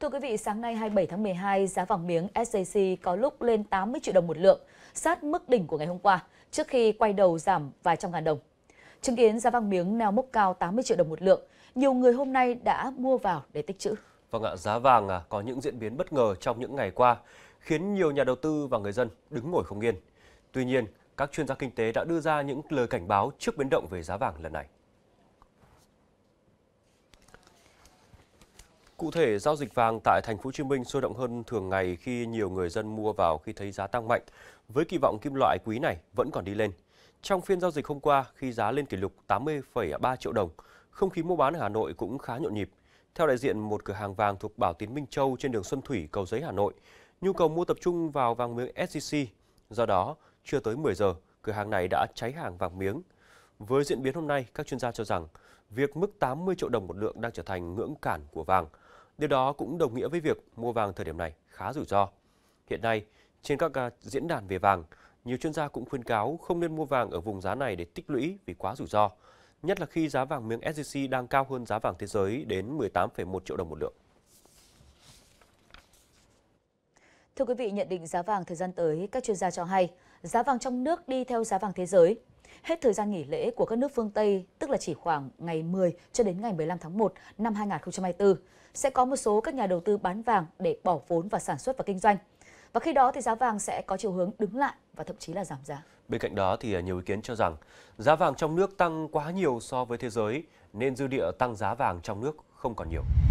Thưa quý vị, sáng nay 27 tháng 12, giá vàng miếng SJC có lúc lên 80 triệu đồng một lượng, sát mức đỉnh của ngày hôm qua, trước khi quay đầu giảm vài trăm ngàn đồng. Chứng kiến giá vàng miếng neo mốc cao 80 triệu đồng một lượng, nhiều người hôm nay đã mua vào để tích trữ. Vâng ạ, giá vàng à, có những diễn biến bất ngờ trong những ngày qua, khiến nhiều nhà đầu tư và người dân đứng ngồi không yên. Tuy nhiên, các chuyên gia kinh tế đã đưa ra những lời cảnh báo trước biến động về giá vàng lần này. Cụ thể, giao dịch vàng tại thành phố Hồ Chí Minh sôi động hơn thường ngày khi nhiều người dân mua vào khi thấy giá tăng mạnh, với kỳ vọng kim loại quý này vẫn còn đi lên. Trong phiên giao dịch hôm qua, khi giá lên kỷ lục 80,3 triệu đồng, không khí mua bán ở Hà Nội cũng khá nhộn nhịp. Theo đại diện một cửa hàng vàng thuộc Bảo Tiến Minh Châu trên đường Xuân Thủy, cầu giấy Hà Nội, nhu cầu mua tập trung vào vàng miếng SJC. Do đó, chưa tới 10 giờ, cửa hàng này đã cháy hàng vàng miếng. Với diễn biến hôm nay, các chuyên gia cho rằng việc mức 80 triệu đồng một lượng đang trở thành ngưỡng cản của vàng – Điều đó cũng đồng nghĩa với việc mua vàng thời điểm này khá rủi ro. Hiện nay, trên các à, diễn đàn về vàng, nhiều chuyên gia cũng khuyên cáo không nên mua vàng ở vùng giá này để tích lũy vì quá rủi ro, nhất là khi giá vàng miếng SJC đang cao hơn giá vàng thế giới đến 18,1 triệu đồng một lượng. Thưa quý vị, nhận định giá vàng thời gian tới, các chuyên gia cho hay giá vàng trong nước đi theo giá vàng thế giới Hết thời gian nghỉ lễ của các nước phương Tây, tức là chỉ khoảng ngày 10 cho đến ngày 15 tháng 1 năm 2024, sẽ có một số các nhà đầu tư bán vàng để bỏ vốn và sản xuất và kinh doanh. Và khi đó thì giá vàng sẽ có chiều hướng đứng lại và thậm chí là giảm giá. Bên cạnh đó thì à, nhiều ý kiến cho rằng giá vàng trong nước tăng quá nhiều so với thế giới nên dư địa tăng giá vàng trong nước không còn nhiều.